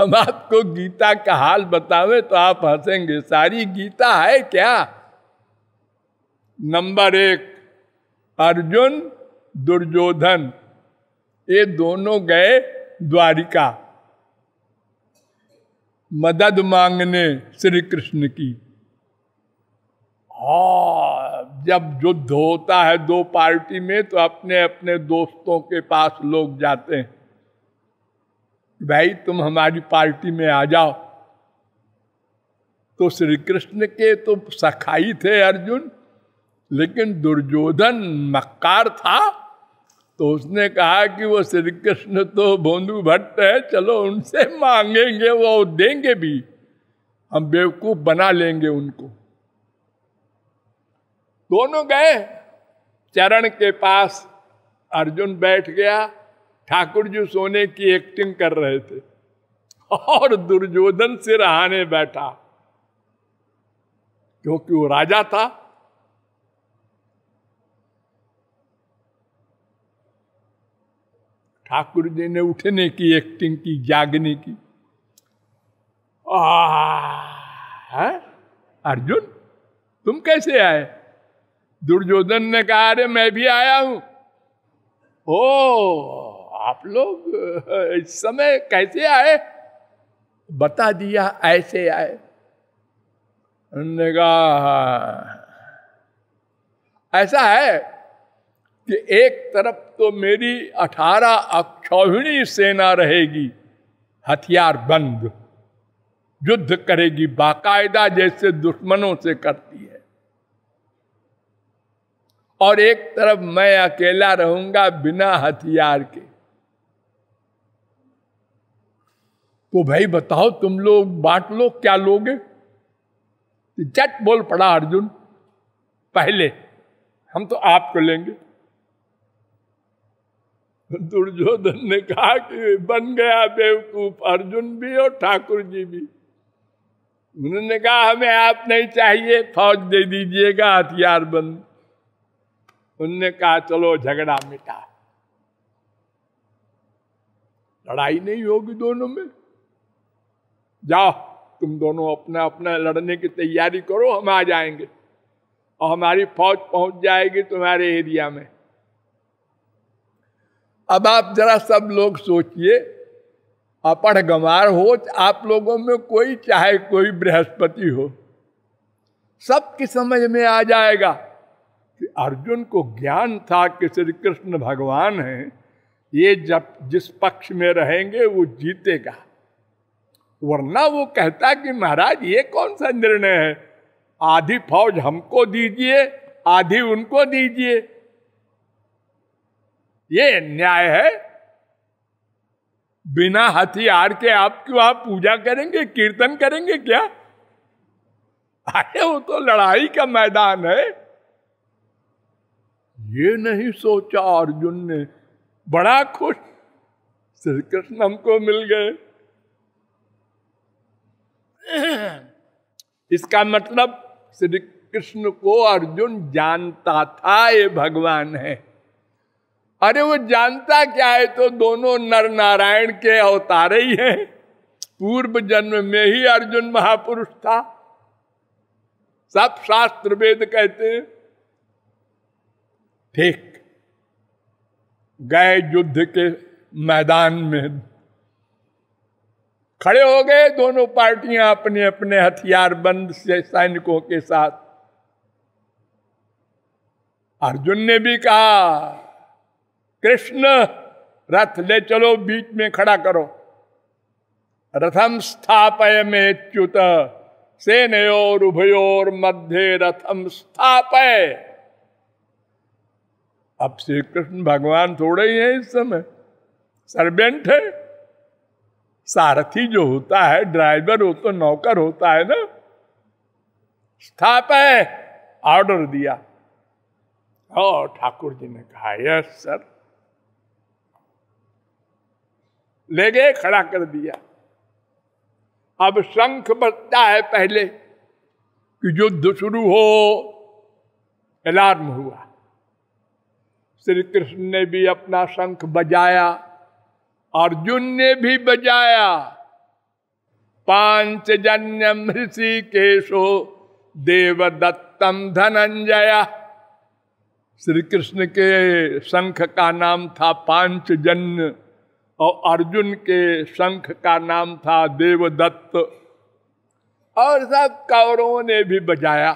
हम आपको गीता का हाल बतावे तो आप हंसेंगे सारी गीता है क्या नंबर एक अर्जुन दुर्योधन ये दोनों गए द्वारिका मदद मांगने श्री कृष्ण की और हाँ, जब युद्ध होता है दो पार्टी में तो अपने अपने दोस्तों के पास लोग जाते हैं भाई तुम हमारी पार्टी में आ जाओ तो श्री कृष्ण के तो सखाई थे अर्जुन लेकिन दुर्योधन मक्कार था तो उसने कहा कि वो श्री कृष्ण तो बोंदू भट्ट है चलो उनसे मांगेंगे वो देंगे भी हम बेवकूफ बना लेंगे उनको दोनों गए चरण के पास अर्जुन बैठ गया ठाकुर जी सोने की एक्टिंग कर रहे थे और दुर्योधन से रहाने बैठा क्योंकि वो राजा था ठाकुर जी ने उठने की एक्टिंग की जागने की आ, अर्जुन तुम कैसे आए दुर्योधन ने कहा अरे मैं भी आया हूं ओ आप लोग इस समय कैसे आए बता दिया ऐसे आए कहा ऐसा है कि एक तरफ तो मेरी अठारह अक्षौहिणी सेना रहेगी हथियार बंद युद्ध करेगी बाकायदा जैसे दुश्मनों से करती है और एक तरफ मैं अकेला रहूंगा बिना हथियार के को तो भाई बताओ तुम लोग बांट लो क्या लोगे चट तो बोल पड़ा अर्जुन पहले हम तो आपको लेंगे दुर्योधन ने कहा कि बन गया बेवकूफ अर्जुन भी और ठाकुर जी भी उन्होंने कहा हमें आप नहीं चाहिए फौज दे दीजिएगा हथियार बंद उनने कहा चलो झगड़ा मिटा लड़ाई नहीं होगी दोनों में जाओ तुम दोनों अपना अपना लड़ने की तैयारी करो हम आ जाएंगे और हमारी फौज पहुंच जाएगी तुम्हारे एरिया में अब आप जरा सब लोग सोचिए अपढ़ गंवार हो आप लोगों में कोई चाहे कोई बृहस्पति हो सबकी समझ में आ जाएगा कि अर्जुन को ज्ञान था कि श्री कृष्ण भगवान हैं ये जब जिस पक्ष में रहेंगे वो जीतेगा वरना वो कहता कि महाराज ये कौन सा निर्णय है आधी फौज हमको दीजिए आधी उनको दीजिए ये न्याय है बिना हथियार के आप क्यों आप पूजा करेंगे कीर्तन करेंगे क्या अरे वो तो लड़ाई का मैदान है ये नहीं सोचा अर्जुन ने बड़ा खुश श्री कृष्ण हमको मिल गए इसका मतलब श्री कृष्ण को अर्जुन जानता था ये भगवान है अरे वो जानता क्या है तो दोनों नर नारायण के अवतारे ही हैं पूर्व जन्म में ही अर्जुन महापुरुष था सब शास्त्र वेद कहते हैं ठीक गए युद्ध के मैदान में खड़े हो गए दोनों पार्टियां अपने अपने हथियार बंद से सैनिकों के साथ अर्जुन ने भी कहा कृष्ण रथ ले चलो बीच में खड़ा करो रथम स्थापय में च्युत नोर उभयोर मध्य रथम स्थापय अब श्री कृष्ण भगवान थोड़े ही हैं इस समय सर्वेंट है सारथी जो होता है ड्राइवर हो तो नौकर होता है ना स्थाप है ऑर्डर दिया और ठाकुर जी ने कहा यस सर ले गए खड़ा कर दिया अब शंख बजता है पहले कि युद्ध शुरू हो अलार्म हुआ श्री कृष्ण ने भी अपना शंख बजाया अर्जुन ने भी बजाया पांच जन्य ऋषि केशो देवदत्तम धनंजय श्री कृष्ण के शंख का नाम था पांच जन्य और अर्जुन के शंख का नाम था देवदत्त और सब कौरवों ने भी बजाया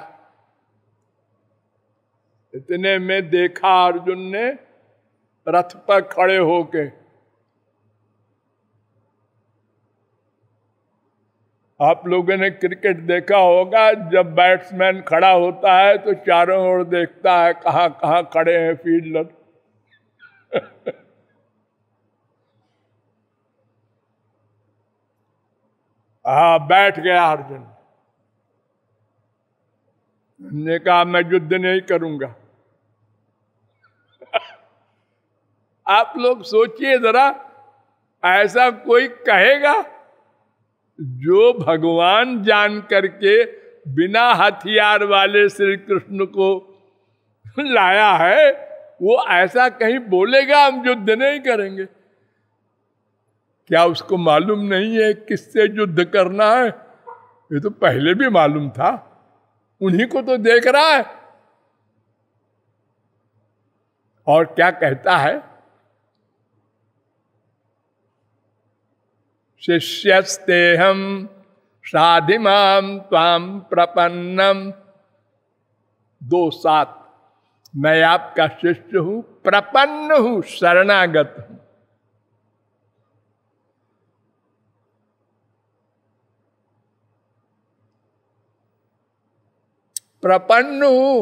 इतने में देखा अर्जुन ने रथ पर खड़े होके आप लोगों ने क्रिकेट देखा होगा जब बैट्समैन खड़ा होता है तो चारों ओर देखता है कहाँ कहाँ खड़े हैं फील्डर हाँ बैठ गया अर्जुन ने कहा मैं युद्ध नहीं करूंगा आप लोग सोचिए जरा ऐसा कोई कहेगा जो भगवान जान करके बिना हथियार वाले श्री कृष्ण को लाया है वो ऐसा कहीं बोलेगा हम युद्ध नहीं करेंगे क्या उसको मालूम नहीं है किससे युद्ध करना है ये तो पहले भी मालूम था उन्हीं को तो देख रहा है और क्या कहता है शिष्यस्ते हम साधिमाम ताम प्रपन्नम दो सात मैं आपका शिष्य हूं प्रपन्न हूं शरणागत हूं प्रपन्न हूं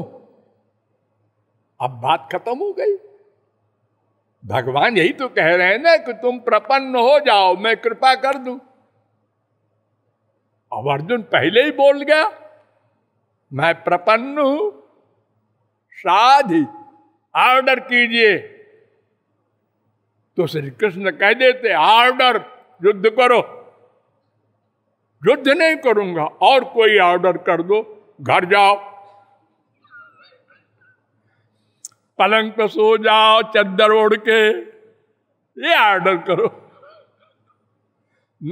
अब बात खत्म हो गई भगवान यही तो कह रहे हैं ना कि तुम प्रपन्न हो जाओ मैं कृपा कर दू अब अर्जुन पहले ही बोल गया मैं प्रपन्न हूं साधि ऑर्डर कीजिए तो श्री कृष्ण कह देते ऑर्डर युद्ध करो युद्ध नहीं करूंगा और कोई ऑर्डर कर दो घर जाओ पलंग पे सो जाओ चद्दर ओढ़ के ये आर्डर करो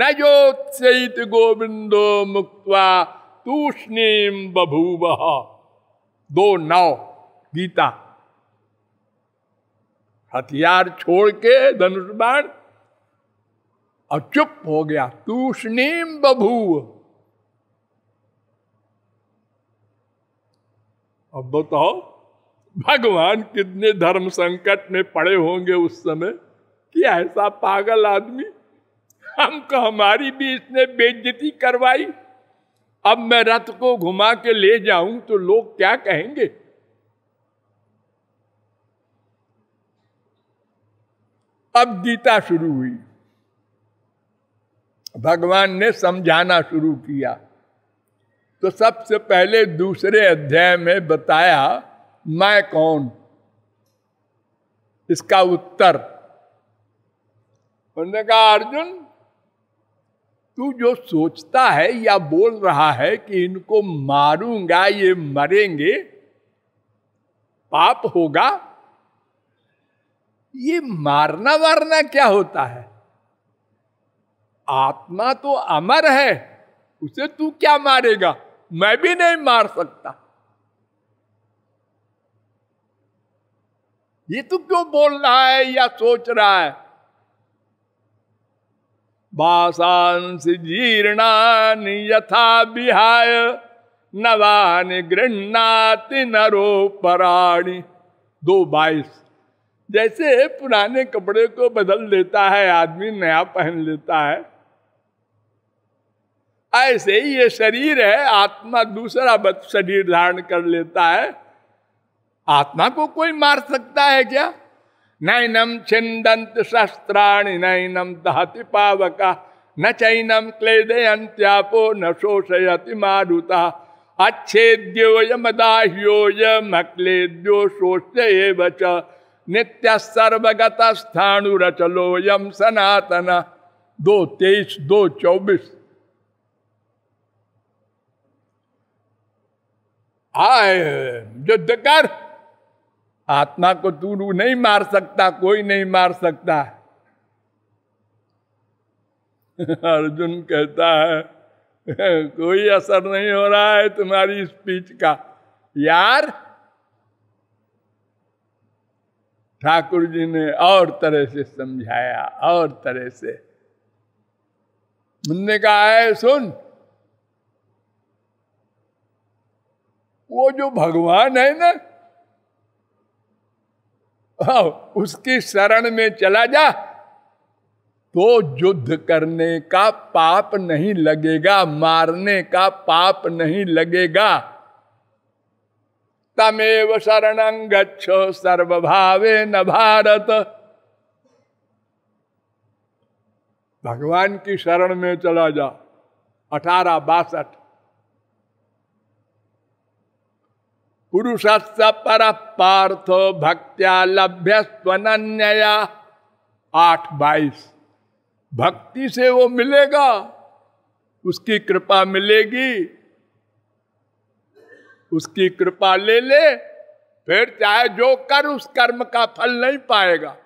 न जोत्सित गोविंदो मुक्वा तूष्णीम बभूव दो नौ गीता हथियार छोड़ के धनुष बाण और चुप हो गया तूष्णीम बभू अब बताओ भगवान कितने धर्म संकट में पड़े होंगे उस समय कि ऐसा पागल आदमी हमको हमारी भी इसने बेजती करवाई अब मैं रथ को घुमा के ले जाऊं तो लोग क्या कहेंगे अब गीता शुरू हुई भगवान ने समझाना शुरू किया तो सबसे पहले दूसरे अध्याय में बताया मैं कौन इसका उत्तर उन्होंने कहा अर्जुन तू जो सोचता है या बोल रहा है कि इनको मारूंगा ये मरेंगे पाप होगा ये मारना वारना क्या होता है आत्मा तो अमर है उसे तू क्या मारेगा मैं भी नहीं मार सकता ये तो क्यों बोल रहा है या सोच रहा है भाषांश जीर्णान यथा बिहाय नवान गृहणाति नरो पराणी दो बाईस जैसे पुराने कपड़े को बदल देता है आदमी नया पहन लेता है ऐसे ही ये शरीर है आत्मा दूसरा शरीर धारण कर लेता है आत्मा को कोई मार सकता है क्या नैनम छिंदंत शस्त्राणी नैनम दहति पावका न चैनम क्लेदे अंत्यापो न शोषयति मारुता अच्छेद्यो यमदाह्यो यमक्लेद्यो शोष्य नित्य सर्वगत स्थाणुरचलो यम सनातन दो तेईस दो चौबीस आय युद्ध कर आत्मा को तू नहीं मार सकता कोई नहीं मार सकता अर्जुन कहता है कोई असर नहीं हो रहा है तुम्हारी स्पीच का यार ठाकुर जी ने और तरह से समझाया और तरह से उनने कहा है सुन वो जो भगवान है ना उसकी शरण में चला जा तो युद्ध करने का पाप नहीं लगेगा मारने का पाप नहीं लगेगा तमेव शरण गच्छो सर्वभावे न भारत भगवान की शरण में चला जा अठारह बासठ पुरुष पर पार्थ भक्त्या लभ्य स्वनन्या आठ बाईस भक्ति से वो मिलेगा उसकी कृपा मिलेगी उसकी कृपा ले ले फिर चाहे जो कर उस कर्म का फल नहीं पाएगा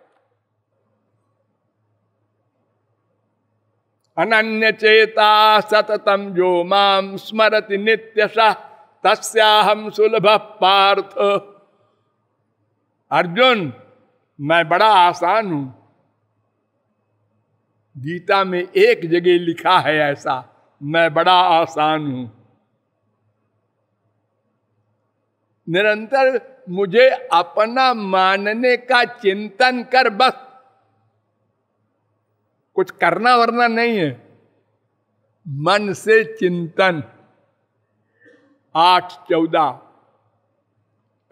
अनन्य चेता सततम जो माम स्मरति नित्य सह तस्याहम सुलभ पार्थ अर्जुन मैं बड़ा आसान हूं गीता में एक जगह लिखा है ऐसा मैं बड़ा आसान हूं निरंतर मुझे अपना मानने का चिंतन कर बस कुछ करना वरना नहीं है मन से चिंतन आठ चौदह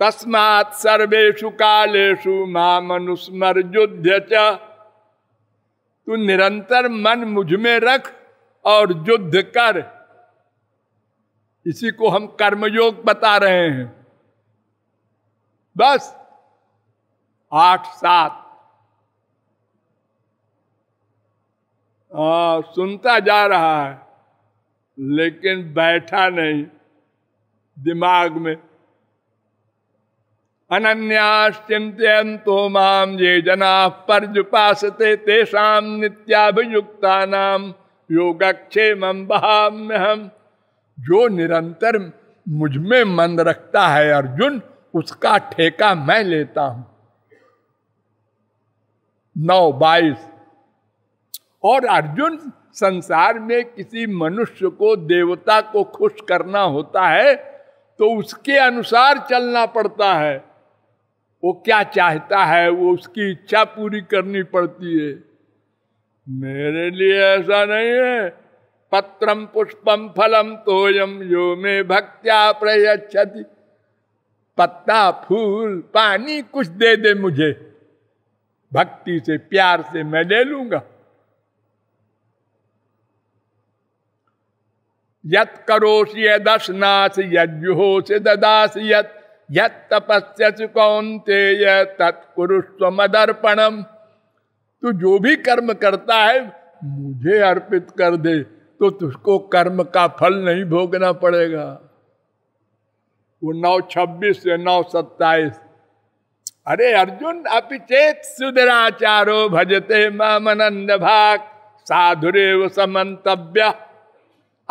तस्मात सर्वेशु कालेशु मां मनुस्मर युद्ध तू निरंतर मन मुझ में रख और युद्ध कर इसी को हम कर्मयोग बता रहे हैं बस आठ सात हाँ, सुनता जा रहा है लेकिन बैठा नहीं दिमाग में अनन्याश्चिंतो माम ये जना पर तेषाम नित्याभियुक्ता नाम योगक्षेम हम जो निरंतर मुझ में मन रखता है अर्जुन उसका ठेका मैं लेता हूं नौ बाईस और अर्जुन संसार में किसी मनुष्य को देवता को खुश करना होता है तो उसके अनुसार चलना पड़ता है वो क्या चाहता है वो उसकी इच्छा पूरी करनी पड़ती है मेरे लिए ऐसा नहीं है पत्रम पुष्पम फलम तोयम यो में भक्त्या प्रयच्छति पत्ता फूल पानी कुछ दे दे मुझे भक्ति से प्यार से मैं ले लूंगा यत करोश यदस नाश यजुहोश ददास यत यत तपस्यस कौनते तो जो भी कर्म करता है मुझे अर्पित कर दे तो तुझको कर्म का फल नहीं भोगना पड़ेगा वो नौ छब्बीस से नौ सत्ताईस अरे अर्जुन अपिचेत सुधराचारो भजते मामनंद भाग साधुरे समन्तव्य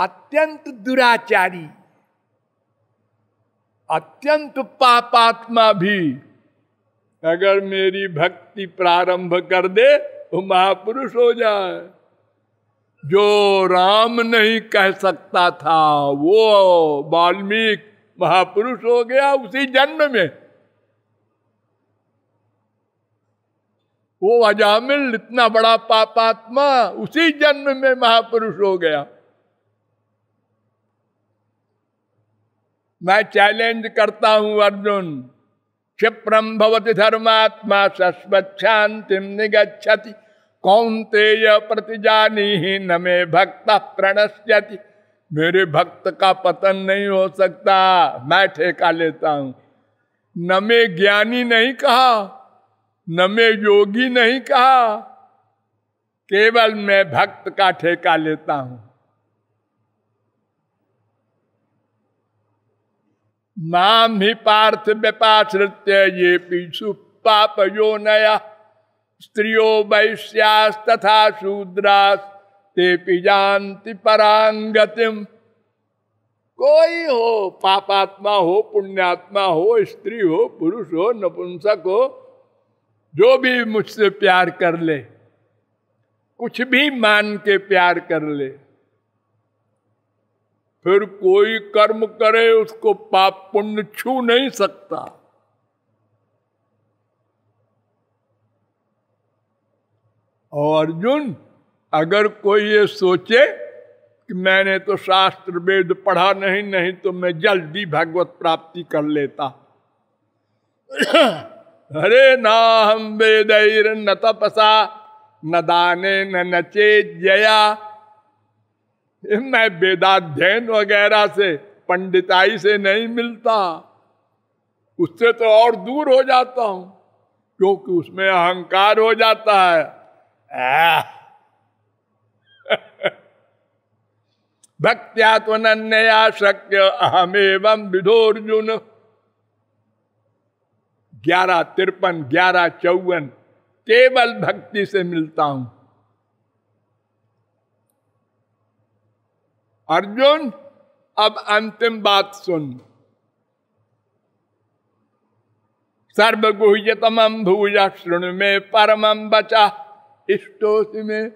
अत्यंत दुराचारी अत्यंत पापात्मा भी अगर मेरी भक्ति प्रारंभ कर दे तो महापुरुष हो जाए जो राम नहीं कह सकता था वो वाल्मीकि महापुरुष हो गया उसी जन्म में वो अजामिल इतना बड़ा पापात्मा उसी जन्म में महापुरुष हो गया मैं चैलेंज करता हूं अर्जुन क्षिप्रम भवति धर्मात्मा शस्वत शांतिम निगछति कौन यति प्रतिजानी ही न मे भक्त प्रणश्यति मेरे भक्त का पतन नहीं हो सकता मैं ठेका लेता हूं न मे ज्ञानी नहीं कहा न मे योगी नहीं कहा केवल मैं भक्त का ठेका लेता हूं माम ही पार्थ व्यपाश्रित्य ये पीछु पाप यो नया स्त्रियो वैश्यास तथा शूद्रास ते पिजानति परांगतिम कोई हो पापात्मा हो पुण्यात्मा हो स्त्री हो पुरुष हो नपुंसक हो जो भी मुझसे प्यार कर ले कुछ भी मान के प्यार कर ले फिर कोई कर्म करे उसको पाप पुण्य छू नहीं सकता और अर्जुन अगर कोई ये सोचे कि मैंने तो शास्त्र वेद पढ़ा नहीं नहीं तो मैं जल्दी भगवत प्राप्ति कर लेता अरे ना हम वेद न तपसा न दाने न नचे जया मैं वेदाध्ययन वगैरह से पंडिताई से नहीं मिलता उससे तो और दूर हो जाता हूं क्योंकि उसमें अहंकार हो जाता है भक्त्यात्मनया शक्य अहम एवं विधोर्जुन ग्यारह तिरपन ग्यारह चौवन केवल भक्ति से मिलता हूं अर्जुन अब अंतिम बात सुन सर्वगुहतम भूज शृण में परम बचा इष्टोष में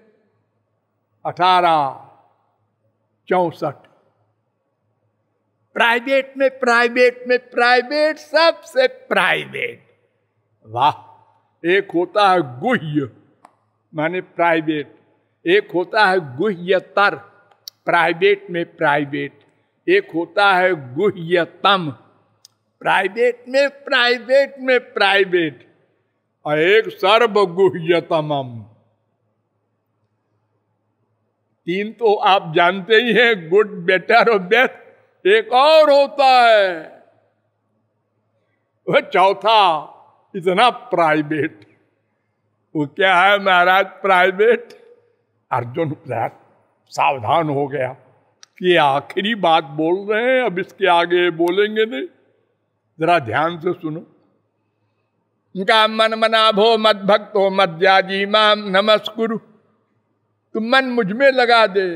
अठारह चौसठ प्राइवेट में प्राइवेट में प्राइवेट सबसे प्राइवेट वाह एक होता है गुह्य माने प्राइवेट एक होता है गुह्य तर्क प्राइवेट में प्राइवेट एक होता है गुह्यतम प्राइवेट में प्राइवेट में प्राइवेट और एक सर्वगुह्यतम तीन तो आप जानते ही हैं गुड बेटर और बेस्ट एक और होता है वह चौथा इतना प्राइवेट वो क्या है महाराज प्राइवेट अर्जुन प्रयास सावधान हो गया कि आखिरी बात बोल रहे हैं अब इसके आगे बोलेंगे नहीं जरा ध्यान से सुनो इनका मन मनाभो मत हो मत जाजी माम नमस्कुरु तुम मन मुझ में लगा दे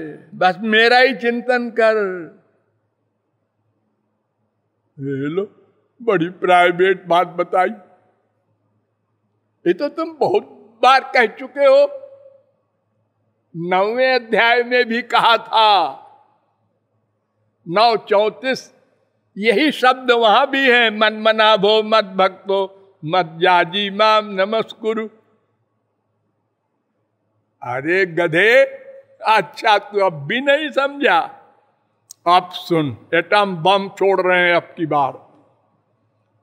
बस मेरा ही चिंतन कर लो बड़ी प्राइवेट बात बताई ये तो तुम बहुत बार कह चुके हो नौवे अध्याय में भी कहा था नौ चौतीस यही शब्द वहां भी है मन मनाभो मत भक्तो मत जाजी माम नमस्कुरु अरे गधे अच्छा तू तो अब भी नहीं समझा अब सुन एटम बम छोड़ रहे हैं अब की बार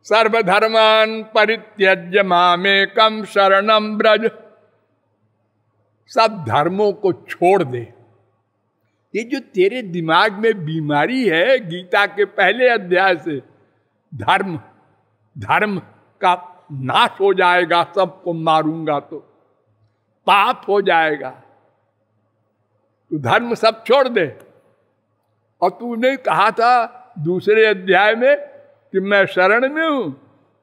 सर्वधर्मान परित्यज्य मामेकम शरणम ब्रज सब धर्मों को छोड़ दे ये जो तेरे दिमाग में बीमारी है गीता के पहले अध्याय से धर्म धर्म का नाश हो जाएगा सबको मारूंगा तो पाप हो जाएगा तू तो धर्म सब छोड़ दे और तूने कहा था दूसरे अध्याय में कि मैं शरण में हूं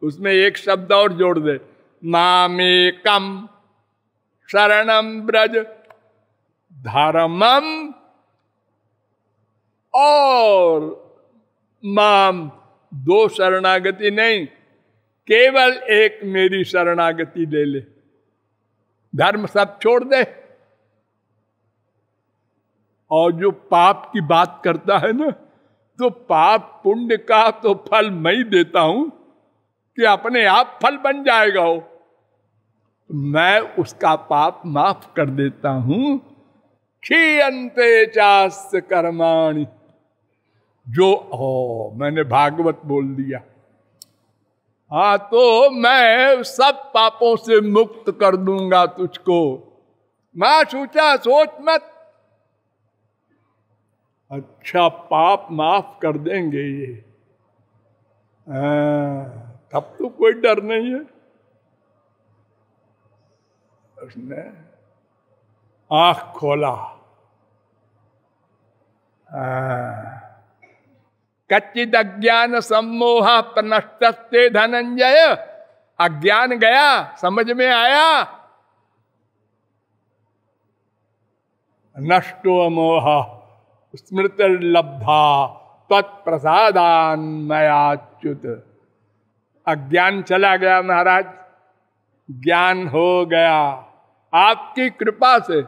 उसमें एक शब्द और जोड़ दे मामे कम शरणम ब्रज धर्मम और माम दो शरणागति नहीं केवल एक मेरी शरणागति ले ले धर्म सब छोड़ दे और जो पाप की बात करता है ना तो पाप पुण्य का तो फल मैं ही देता हूं कि अपने आप फल बन जाएगा वो मैं उसका पाप माफ कर देता हूं क्षीयते चास्त कर्माणी जो ओ मैंने भागवत बोल दिया हाँ तो मैं सब पापों से मुक्त कर दूंगा तुझको मां सोचा सोच मत अच्छा पाप माफ कर देंगे ये हाँ, तब तो कोई डर नहीं है उसने आंख खोला कच्चित अज्ञान सम्मोह प्रनष्टस्ते धनंजय अज्ञान गया समझ में आया नष्टो मोह स्मृत लब्धा तत्प्रसादान मयाच्युत अज्ञान चला गया महाराज ज्ञान हो गया आपकी कृपा से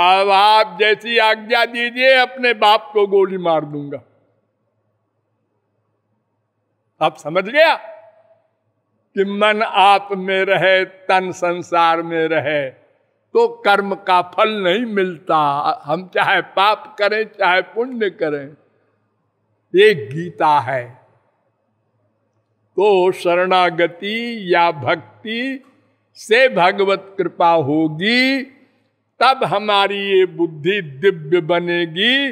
अब आप जैसी आज्ञा दीजिए अपने बाप को गोली मार दूंगा आप समझ गया कि मन आप में रहे तन संसार में रहे तो कर्म का फल नहीं मिलता हम चाहे पाप करें चाहे पुण्य करें ये गीता है तो शरणागति या भक्ति से भगवत कृपा होगी तब हमारी ये बुद्धि दिव्य बनेगी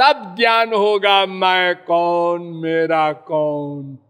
तब ज्ञान होगा मैं कौन मेरा कौन